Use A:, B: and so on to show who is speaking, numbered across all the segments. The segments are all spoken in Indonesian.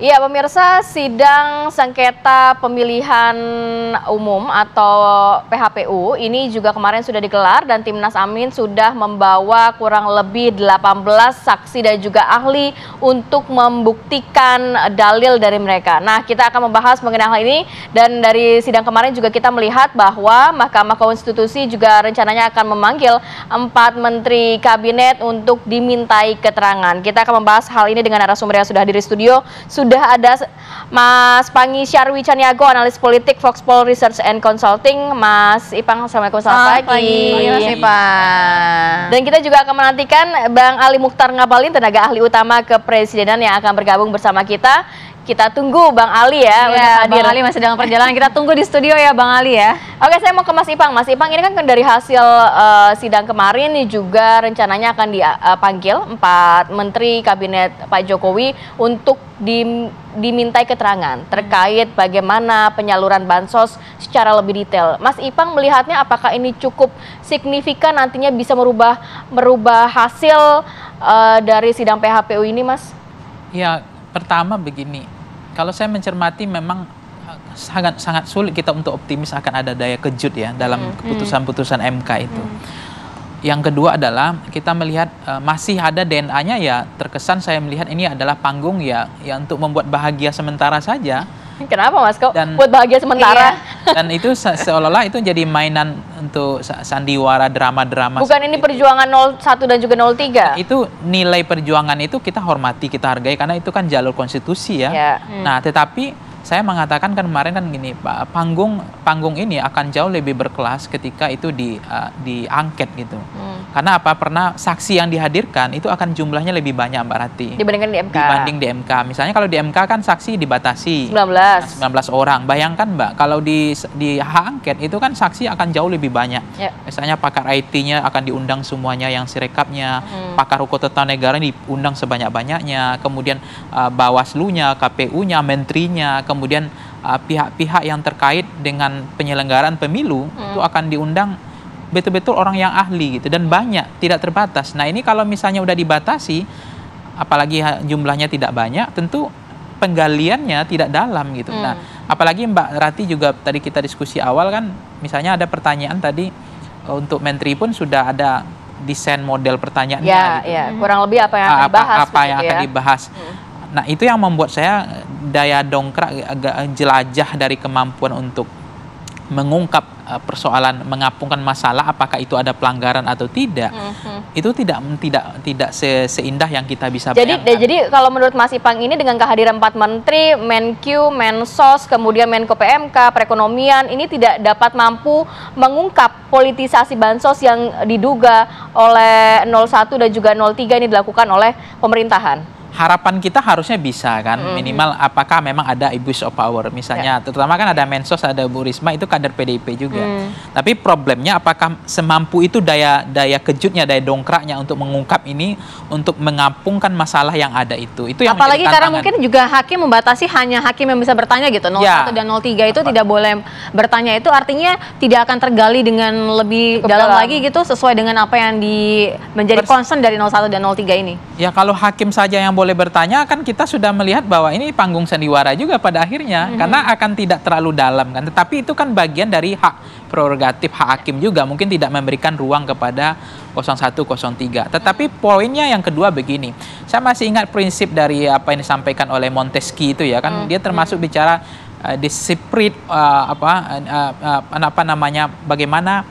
A: Iya pemirsa, sidang sengketa pemilihan umum atau PHPU ini juga kemarin sudah digelar dan Timnas Amin sudah membawa kurang lebih 18 saksi dan juga ahli untuk membuktikan dalil dari mereka. Nah, kita akan membahas mengenai hal ini dan dari sidang kemarin juga kita melihat bahwa Mahkamah Konstitusi juga rencananya akan memanggil empat menteri kabinet untuk dimintai keterangan. Kita akan membahas hal ini dengan narasumber yang sudah hadir di studio. Sudah sudah ada Mas Pangi Syarwi Caniago, analis politik Fox Pol Research and Consulting. Mas Ipang, Assalamualaikum, selamat, selamat pagi. pagi. Mas iya.
B: Ipang.
A: Dan kita juga akan menantikan Bang Ali Mukhtar Ngabalin, tenaga ahli utama kepresidenan yang akan bergabung bersama kita. Kita tunggu Bang Ali ya. Iya, Bang Ali masih dalam perjalanan. Kita tunggu di studio ya Bang Ali ya. Oke, saya mau ke Mas Ipang. Mas Ipang ini kan dari hasil uh, sidang kemarin juga rencananya akan dipanggil eh, empat menteri kabinet Pak Jokowi untuk di, dimintai keterangan terkait hmm. bagaimana penyaluran bansos secara lebih detail. Mas Ipang melihatnya apakah ini cukup signifikan nantinya bisa merubah merubah hasil uh, dari sidang PHPU ini, Mas?
C: Ya, pertama begini, kalau saya mencermati memang eh, sangat sangat sulit kita untuk optimis akan ada daya kejut ya dalam hmm, hmm. keputusan putusan MK itu. Hmm. Yang kedua adalah kita melihat uh, masih ada DNA-nya ya terkesan saya melihat ini adalah panggung ya ya untuk membuat bahagia sementara saja. Kenapa Mas kok? Dan, buat bahagia sementara. Iya dan itu se seolah-olah itu jadi mainan untuk sandiwara drama-drama. Bukan
A: ini perjuangan 01 dan juga 03.
C: Itu nilai perjuangan itu kita hormati, kita hargai karena itu kan jalur konstitusi ya. ya. Hmm. Nah, tetapi saya mengatakan kan kemarin kan gini pak panggung panggung ini akan jauh lebih berkelas ketika itu di uh, diangket gitu hmm. karena apa pernah saksi yang dihadirkan itu akan jumlahnya lebih banyak mbak Rati
A: dibandingkan di MK dibanding
C: di MK misalnya kalau di MK kan saksi dibatasi 19 19 nah, orang bayangkan mbak kalau di di hak angket itu kan saksi akan jauh lebih banyak yeah. misalnya pakar IT-nya akan diundang semuanya yang sirekapnya hmm. pakar hukum tata negara diundang sebanyak banyaknya kemudian uh, eh, nya KPU-nya menterinya kemudian kemudian uh, pihak-pihak uh, yang terkait dengan penyelenggaraan pemilu hmm. itu akan diundang betul-betul orang yang ahli gitu dan banyak tidak terbatas. Nah, ini kalau misalnya udah dibatasi apalagi jumlahnya tidak banyak, tentu penggaliannya tidak dalam gitu. Nah, hmm. Nah, apalagi Mbak Rati juga tadi kita diskusi awal kan, misalnya ada pertanyaan tadi uh, untuk menteri pun sudah ada desain model pertanyaannya. Ya, gitu.
A: ya. kurang lebih apa yang akan dibahas. Apa yang ya.
C: dibahas. Hmm. Nah, itu yang membuat saya eh, daya dongkrak agak eh, jelajah dari kemampuan untuk mengungkap eh, persoalan mengapungkan masalah apakah itu ada pelanggaran atau tidak
A: mm-hmm.
C: itu tidak tidak tidak se, seindah yang kita bisa jadi bayangkan.
A: jadi kalau menurut Mas Ipang ini dengan kehadiran empat menteri Menq Mensos kemudian Menko PMK perekonomian ini tidak dapat mampu mengungkap politisasi bansos yang diduga oleh 01 dan juga 03 ini dilakukan oleh pemerintahan
C: harapan kita harusnya bisa kan mm. minimal apakah memang ada abuse of power misalnya yeah. terutama kan ada Mensos ada Bu Risma itu kader PDIP juga mm. tapi problemnya apakah semampu itu daya daya kejutnya daya dongkraknya untuk mengungkap ini untuk mengampungkan masalah yang ada itu itu yang apalagi karena
B: mungkin juga hakim membatasi hanya hakim yang bisa bertanya gitu 01 yeah. dan 03 itu Apa? tidak boleh bertanya itu artinya tidak akan tergali dengan lebih dalam, dalam lagi gitu sesuai dengan apa yang di menjadi Pers concern dari 01 dan 03 ini
C: ya kalau hakim saja yang boleh bertanya kan kita sudah melihat bahwa ini panggung sandiwara juga pada akhirnya mm-hmm. karena akan tidak terlalu dalam kan tetapi itu kan bagian dari hak prerogatif hak hakim juga mungkin tidak memberikan ruang kepada 0103 tetapi poinnya yang kedua begini saya masih ingat prinsip dari apa yang disampaikan oleh Montesquieu itu ya kan mm-hmm. dia termasuk bicara uh, disiplin uh, apa uh, uh, apa namanya bagaimana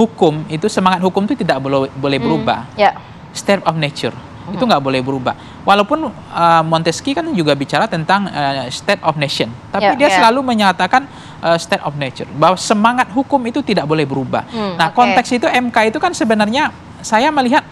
C: hukum itu semangat hukum itu tidak boleh boleh mm-hmm. berubah mm, yeah. step of nature hmm. itu nggak boleh berubah walaupun uh, Montesquieu kan juga bicara tentang uh, state of nation tapi yeah, dia yeah. selalu menyatakan uh, state of nature bahwa semangat hukum itu tidak boleh berubah hmm, nah okay. konteks itu MK itu kan sebenarnya saya melihat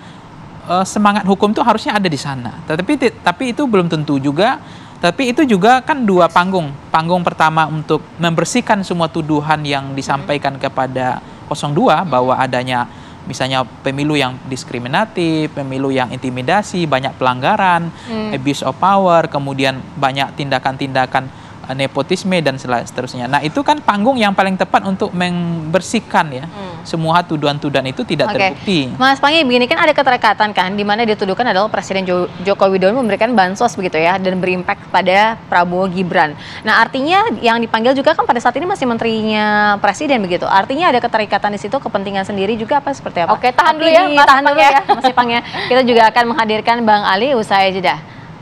C: uh, semangat hukum itu harusnya ada di sana tetapi tapi itu belum tentu juga tapi itu juga kan dua panggung panggung pertama untuk membersihkan semua tuduhan yang disampaikan kepada 02 bahwa adanya misalnya pemilu yang diskriminatif, pemilu yang intimidasi, banyak pelanggaran, hmm. abuse of power, kemudian banyak tindakan-tindakan nepotisme dan seterusnya. Nah itu kan panggung yang paling tepat untuk membersihkan ya hmm. semua tuduhan-tuduhan itu tidak okay. terbukti.
B: Mas Pangi begini kan ada keterkaitan kan di mana dituduhkan adalah Presiden Joko Widodo memberikan bansos begitu ya dan berimpact pada Prabowo Gibran. Nah artinya yang dipanggil juga kan pada saat ini masih menterinya Presiden begitu. Artinya ada keterikatan di situ kepentingan sendiri juga apa seperti apa? Oke okay, tahan dulu ya, Mas tahan dulu ya, ya Mas Pangi. Ya. Kita juga akan menghadirkan Bang Ali usai jeda.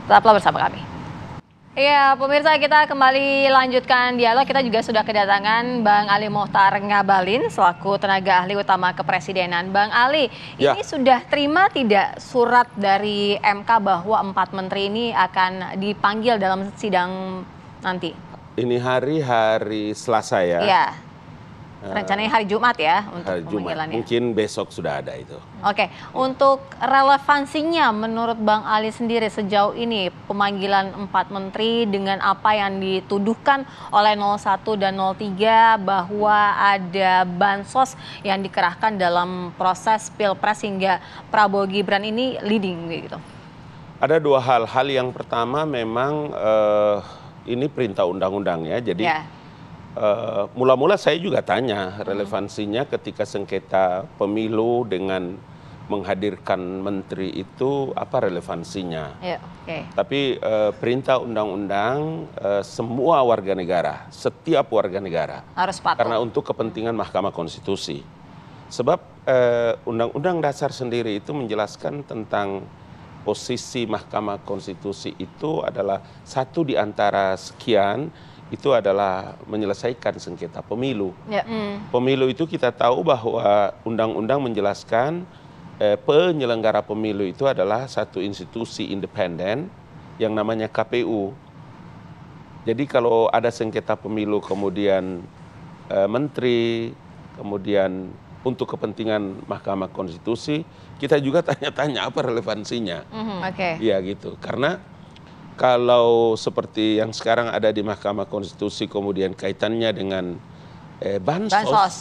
B: Tetaplah bersama kami. Iya, pemirsa kita kembali lanjutkan dialog. Kita juga sudah kedatangan Bang Ali Mohtar Ngabalin selaku tenaga ahli utama kepresidenan. Bang Ali, ya. ini sudah terima tidak surat dari MK bahwa empat menteri ini akan dipanggil dalam sidang nanti?
D: Ini hari-hari Selasa ya. Iya rencananya
B: hari Jumat ya untuk hari Jumat.
D: Mungkin besok sudah ada itu.
B: Oke, okay. untuk relevansinya menurut Bang Ali sendiri sejauh ini pemanggilan empat menteri dengan apa yang dituduhkan oleh 01 dan 03 bahwa ada bansos yang dikerahkan dalam proses pilpres hingga Prabowo Gibran ini leading gitu.
D: Ada dua hal. Hal yang pertama memang uh, ini perintah undang-undang ya. Jadi yeah Eh, mula-mula saya juga tanya relevansinya ketika sengketa pemilu dengan menghadirkan menteri itu apa relevansinya. Ya, okay. Tapi uh, perintah undang-undang uh, semua warga negara, setiap warga negara
B: harus patuh. Karena
D: untuk kepentingan Mahkamah Konstitusi. Sebab undang-undang uh, dasar sendiri itu menjelaskan tentang posisi Mahkamah Konstitusi itu adalah satu di antara sekian itu adalah menyelesaikan sengketa pemilu. Ya. Hmm. Pemilu itu kita tahu bahwa undang-undang menjelaskan eh, penyelenggara pemilu itu adalah satu institusi independen yang namanya KPU. Jadi kalau ada sengketa pemilu kemudian eh, menteri, kemudian untuk kepentingan Mahkamah Konstitusi, kita juga tanya-tanya apa relevansinya. Mm
A: -hmm. Oke. Okay.
D: Iya gitu. Karena kalau seperti yang sekarang ada di Mahkamah Konstitusi kemudian kaitannya dengan eh, bansos, bansos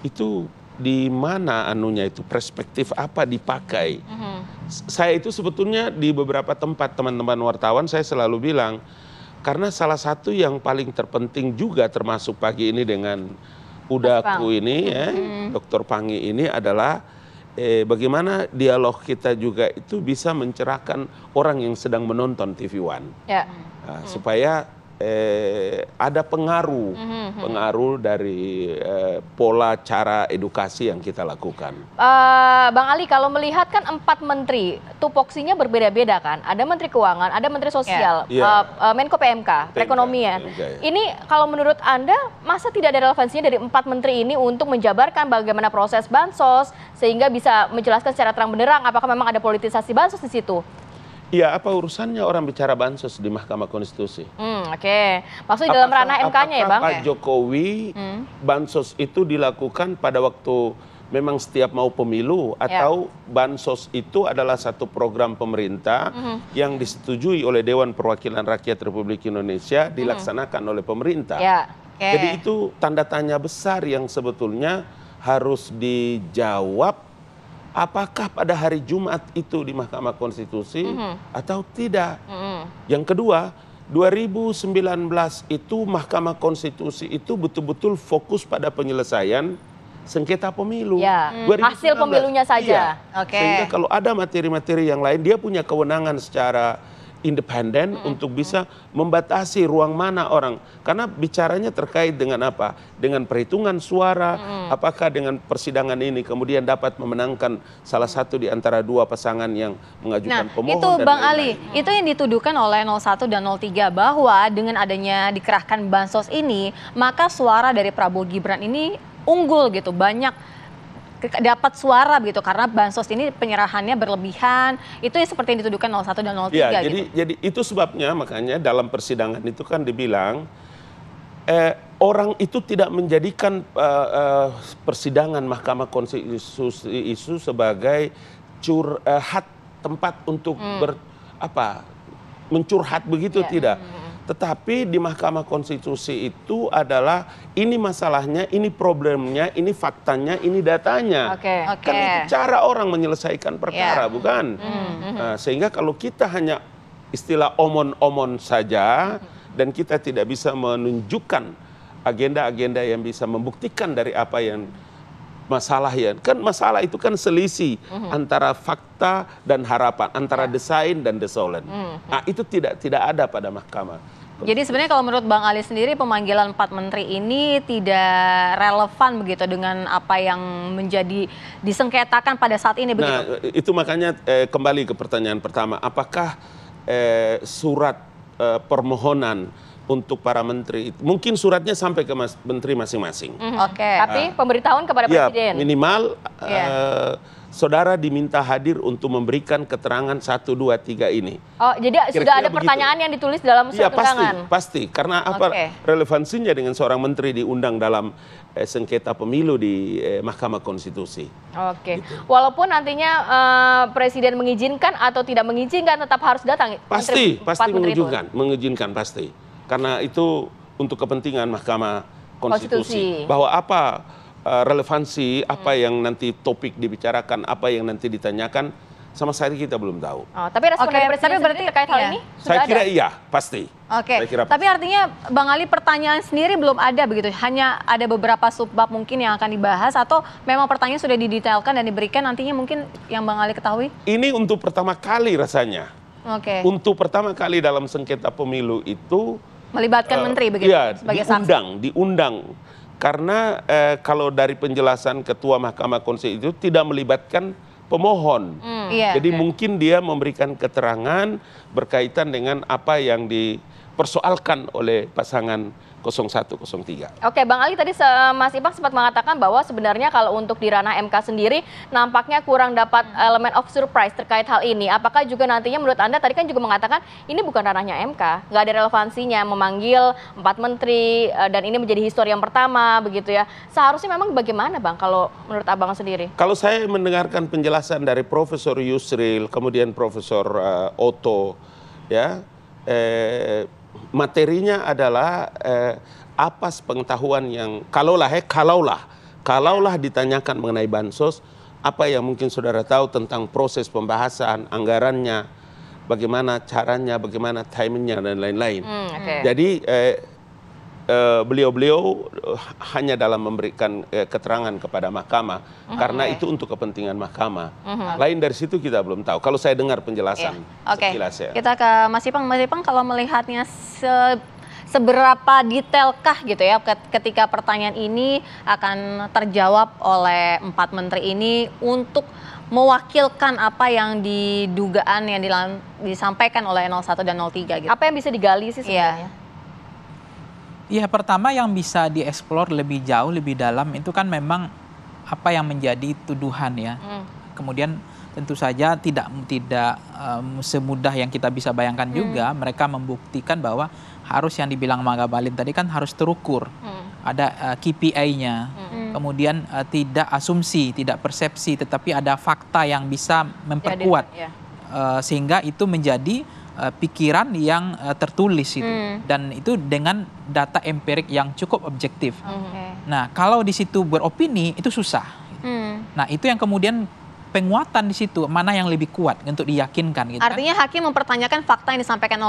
D: itu di mana anunya itu perspektif apa dipakai mm -hmm. saya itu sebetulnya di beberapa tempat teman-teman wartawan saya selalu bilang karena salah satu yang paling terpenting juga termasuk pagi ini dengan udaku ini mm -hmm. ya mhm. Dokter Pangi ini adalah eh, bagaimana dialog kita juga itu bisa mencerahkan orang yang sedang menonton TV One, ya. nah, hmm. supaya eh, ada pengaruh, mm-hmm. pengaruh dari eh, pola cara edukasi yang kita lakukan.
A: Uh, Bang Ali, kalau melihat kan empat menteri, tupoksinya berbeda-beda kan. Ada Menteri Keuangan, ada Menteri Sosial, yeah. Ya. Ya. Uh, eh, uh, Menko PMK, PMK Perekonomian. PMK, ya. Ini kalau menurut Anda, masa tidak ada relevansinya dari empat menteri ini untuk menjabarkan bagaimana proses bansos, sehingga bisa menjelaskan secara terang benderang apakah memang ada politisasi bansos di situ?
D: Iya, apa urusannya orang bicara bansos di Mahkamah Konstitusi?
A: Hmm, Oke, okay. maksudnya dalam ranah MK-nya ya bang? Ya? Pak
D: Jokowi hmm. bansos itu dilakukan pada waktu memang setiap mau pemilu ya. atau ya. bansos itu adalah satu program pemerintah -hmm. yang disetujui oleh Dewan Perwakilan Rakyat Republik Indonesia hmm. dilaksanakan -hmm. oleh pemerintah. Ya. Okay. Jadi itu tanda tanya besar yang sebetulnya harus dijawab apakah pada hari Jumat itu di Mahkamah Konstitusi mm -hmm. atau tidak. Mm -hmm. Yang kedua, 2019 itu Mahkamah Konstitusi itu betul-betul fokus pada penyelesaian sengketa pemilu. Ya. Hmm. Hasil pemilunya saja.
A: Iya. Okay. Sehingga kalau
D: ada materi-materi yang lain dia punya kewenangan secara independen hmm. untuk bisa membatasi ruang mana orang karena bicaranya terkait dengan apa dengan perhitungan suara hmm. apakah dengan persidangan ini kemudian dapat memenangkan salah satu di antara dua pasangan yang mengajukan nah, pemohon itu dan Bang Ali
B: itu yang dituduhkan oleh 01 dan 03 bahwa dengan adanya dikerahkan bansos ini maka suara dari Prabowo Gibran ini unggul gitu banyak dapat suara begitu karena bansos ini penyerahannya berlebihan itu ya seperti yang dituduhkan 01 dan 03 ya, gitu. jadi,
D: gitu. jadi itu sebabnya makanya dalam persidangan itu kan dibilang eh, orang itu tidak menjadikan eh, eh, persidangan Mahkamah Konstitusi itu sebagai curhat eh, tempat untuk hmm. ber apa mencurhat begitu ya. tidak. Hmm tetapi di Mahkamah Konstitusi itu adalah ini masalahnya, ini problemnya, ini faktanya, ini datanya.
B: Okay. Okay. Kan itu cara
D: orang menyelesaikan perkara, yeah. bukan? Mm -hmm. nah, sehingga kalau kita hanya istilah omon-omon saja hmm. dan kita tidak bisa menunjukkan agenda-agenda yang bisa membuktikan dari apa yang masalah ya kan masalah itu kan selisih mm-hmm. antara fakta dan harapan antara ya. desain dan desolen mm-hmm. nah itu tidak tidak ada pada mahkamah jadi
B: sebenarnya kalau menurut Bang Ali sendiri pemanggilan empat menteri ini tidak relevan begitu dengan apa yang menjadi disengketakan pada saat ini begitu. Nah,
D: e, itu makanya eh, kembali ke pertanyaan pertama, apakah eh, surat eh, permohonan untuk para menteri. Mungkin suratnya sampai ke mas, menteri masing-masing. Mm
A: -hmm. Oke. Okay. Tapi ah. pemberitahuan kepada ya, presiden.
D: Minimal yeah. Iya. uh, saudara diminta hadir untuk memberikan keterangan 1, 2, 3 ini.
A: Oh, jadi Kira -kira sudah ada begitu. pertanyaan yang ditulis dalam surat ya, pasti, undangan?
D: pasti. Karena apa relevansinya dengan seorang menteri diundang dalam eh, sengketa pemilu di eh, Mahkamah Konstitusi.
A: Oke. Okay. Gitu. Walaupun nantinya eh, Presiden mengizinkan atau tidak mengizinkan tetap harus datang? Pasti, menteri, pasti mengizinkan,
D: mengizinkan pasti. Karena itu untuk kepentingan Mahkamah Konstitusi. Konstitusi. Bahwa apa Eh, relevansi relevansi hmm. apa yang nanti topik dibicarakan, apa yang nanti ditanyakan sama saya kita belum tahu.
A: Oh,
B: tapi respon okay, dari presiden tapi berarti terkait hal iya. ini sudah Saya ada? kira iya,
D: pasti. Oke. Okay. Saya kira tapi
B: artinya Bang Ali pertanyaan sendiri belum ada begitu. Hanya ada beberapa subbab mungkin yang akan dibahas atau memang pertanyaan sudah didetailkan dan diberikan nantinya mungkin yang Bang Ali ketahui?
D: Ini untuk pertama kali rasanya.
B: Oke. Okay. Untuk
D: pertama kali dalam sengketa pemilu itu
B: melibatkan uh, menteri begitu iya, sebagai diundang,
D: saksi. diundang karena eh, kalau dari penjelasan Ketua Mahkamah Konstitusi itu tidak melibatkan pemohon. Hmm. Yeah. Jadi okay. mungkin dia memberikan keterangan berkaitan dengan apa yang dipersoalkan oleh pasangan 0103.
A: Oke, Bang Ali tadi Mas Ipang sempat mengatakan bahwa sebenarnya kalau untuk di ranah MK sendiri nampaknya kurang dapat elemen of surprise terkait hal ini. Apakah juga nantinya menurut Anda tadi kan juga mengatakan ini bukan ranahnya MK, nggak ada relevansinya memanggil empat menteri eh, dan ini menjadi histori yang pertama begitu ya. Seharusnya memang bagaimana Bang kalau menurut Abang sendiri?
D: Kalau saya mendengarkan penjelasan dari Profesor Yusril, kemudian Profesor uh, Otto ya eh materinya adalah eh, apa sepengetahuan yang kalaulah eh kalaulah kalaulah ditanyakan mengenai bansos apa yang mungkin saudara tahu tentang proses pembahasan anggarannya bagaimana caranya bagaimana timingnya dan lain-lain hmm, okay. jadi eh, Eh, beliau-beliau uh, hanya dalam memberikan uh, keterangan kepada mahkamah uh mhm. -huh. karena okay. itu untuk kepentingan mahkamah. Uh mhm. -huh. Lain dari situ kita belum tahu. Kalau saya dengar penjelasan yeah. okay. ya. Kita
B: ke Mas Ipang. Mas Ipang kalau melihatnya se seberapa detailkah gitu ya ketika pertanyaan ini akan terjawab oleh empat menteri ini untuk mewakilkan apa yang didugaan yang disampaikan oleh 01 dan 03 gitu. Apa yang bisa digali sih iya. sebenarnya? Yeah.
C: Ya pertama yang bisa dieksplor lebih jauh, lebih dalam itu kan memang apa yang menjadi tuduhan ya. Hmm. Kemudian tentu saja tidak tidak um, semudah yang kita bisa bayangkan hmm. juga mereka membuktikan bahwa harus yang dibilang Balin tadi kan harus terukur hmm. ada uh, eh, KPI-nya hmm. kemudian uh, tidak asumsi tidak persepsi tetapi ada fakta yang bisa memperkuat ya, ya. Uh, sehingga itu menjadi Eh, pikiran yang uh, tertulis itu hmm. dan itu dengan data empirik yang cukup objektif. Okay. Nah, kalau di situ beropini itu susah. Hmm. Nah, itu yang kemudian penguatan di situ mana yang lebih kuat untuk diyakinkan gitu kan.
B: Artinya kan? hakim mempertanyakan fakta yang disampaikan 0103 ya,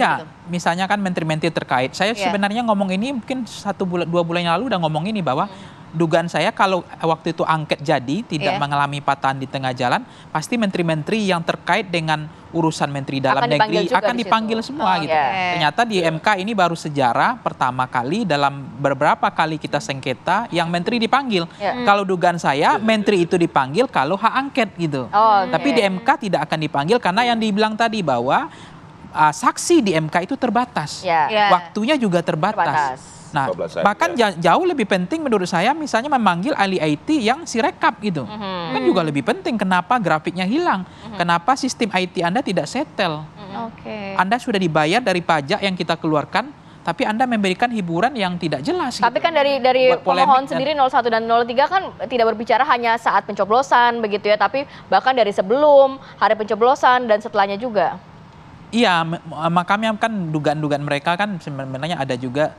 B: begitu.
C: misalnya kan menteri-menteri terkait. Saya yeah. sebenarnya ngomong ini mungkin satu bulan dua bulan yang lalu udah ngomong ini bahwa hmm dugaan saya kalau waktu itu angket jadi tidak yeah. mengalami patahan di tengah jalan, pasti menteri-menteri yang terkait dengan urusan menteri dalam akan negeri akan dipanggil semua oh, gitu. Yeah. Ternyata di MK ini baru sejarah pertama kali dalam beberapa kali kita sengketa yang menteri dipanggil. Yeah. Hmm. Kalau dugaan saya menteri itu dipanggil kalau hak angket gitu. Oh, okay. Tapi di MK tidak akan dipanggil karena yang dibilang tadi bahwa uh, saksi di MK itu terbatas. Yeah. Yeah. Waktunya juga terbatas. terbatas. Nah, bahkan ya. jauh lebih penting menurut saya misalnya memanggil ahli IT yang rekap gitu. Mm -hmm. Kan juga lebih penting kenapa grafiknya hilang, -hmm. kenapa sistem IT Anda tidak settle.
B: -hmm. Okay. Anda
C: sudah dibayar dari pajak yang kita keluarkan, tapi Anda memberikan hiburan yang tidak jelas.
A: Tapi gitu. kan dari dari pemohon ya. sendiri 01 dan 03 kan tidak berbicara hanya saat pencoblosan begitu ya, tapi bahkan dari sebelum hari pencoblosan dan setelahnya juga.
C: Iya, makamnya kan dugaan-dugaan mereka kan sebenarnya ada juga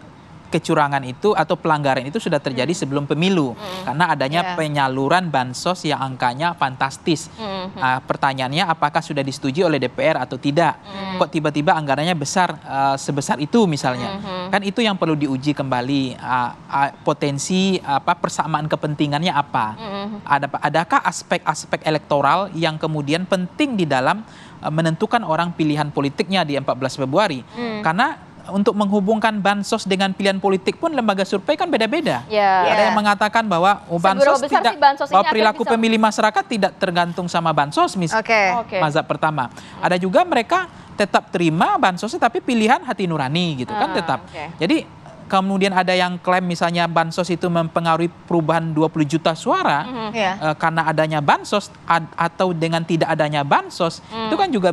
C: kecurangan itu atau pelanggaran itu sudah terjadi hmm. sebelum pemilu hmm. karena adanya yeah. penyaluran bansos yang angkanya fantastis. Hmm. Uh, pertanyaannya apakah sudah disetujui oleh DPR atau tidak? Hmm. Kok tiba-tiba anggarannya besar uh, sebesar itu misalnya? Hmm. Kan itu yang perlu diuji kembali uh, uh, potensi apa persamaan kepentingannya apa? Hmm. Ada adakah aspek-aspek elektoral yang kemudian penting di dalam menentukan orang pilihan politiknya di 14 Februari. Hmm. Karena untuk menghubungkan bansos dengan pilihan politik pun lembaga survei kan beda-beda. Yeah. Ada yang ya. mengatakan bahwa oh, bansos tidak bansos bahwa perilaku bisa... pemilih masyarakat tidak tergantung sama bansos misalnya. okay. okay. mazhab pertama. Ada juga mereka tetap terima bansosnya tapi pilihan hati nurani gitu kan ah, kan tetap. Okay. Jadi kemudian ada yang klaim misalnya bansos itu mempengaruhi perubahan 20 juta suara
D: mm-hmm. yeah. Iya. Iya. uh,
C: karena adanya bansos ad, atau dengan tidak adanya bansos mm. itu kan juga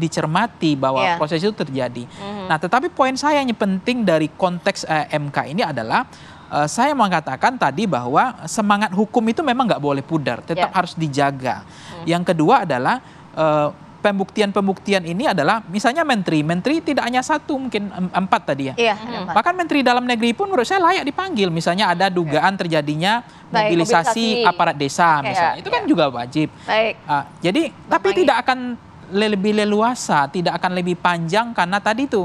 C: dicermati bahwa yeah. proses itu terjadi. Mm-hmm. Nah, tetapi poin saya yang penting dari konteks uh, eh, MK ini adalah uh, saya mengatakan tadi bahwa semangat hukum itu memang nggak boleh pudar, tetap yeah. harus dijaga. Mm. Yang kedua adalah eh, pembuktian-pembuktian ini adalah misalnya menteri, menteri tidak hanya satu mungkin empat tadi ya. Iya, hmm. Bahkan menteri dalam negeri pun menurut saya layak dipanggil. Misalnya ada iya. dugaan terjadinya Baik,
D: mobilisasi, aparat
C: desa okay, iya. misalnya. Ya, itu kan ya. juga wajib. Baik. Uh, jadi Bapak tapi ini. tidak akan lebih leluasa, tidak akan lebih panjang karena tadi itu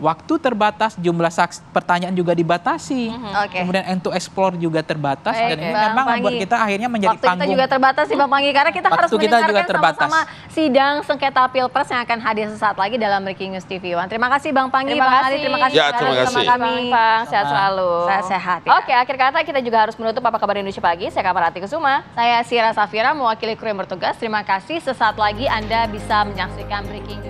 C: waktu terbatas, jumlah saksi, pertanyaan juga dibatasi. Mm-hmm. Okay. Kemudian untuk explore juga terbatas Baik, dan okay. memang membuat kita akhirnya menjadi waktu panggung. Waktu kita juga terbatas
B: sih Bang Panggi karena kita waktu harus kita juga terbatas. sama-sama sidang sengketa Pilpres yang akan hadir sesaat lagi dalam Breaking News TV One. Terima kasih Bang Panggi, terima Bang kasih. Ali, terima kasih ya, terima kasih. sama kami. Bang, sehat selalu. Sehat, sehat ya. Oke, akhir kata kita juga harus menutup apa kabar Indonesia pagi. Saya Ati Kesuma. saya Sira Safira mewakili kru yang bertugas. Terima kasih. Sesaat lagi Anda bisa menyaksikan Breaking News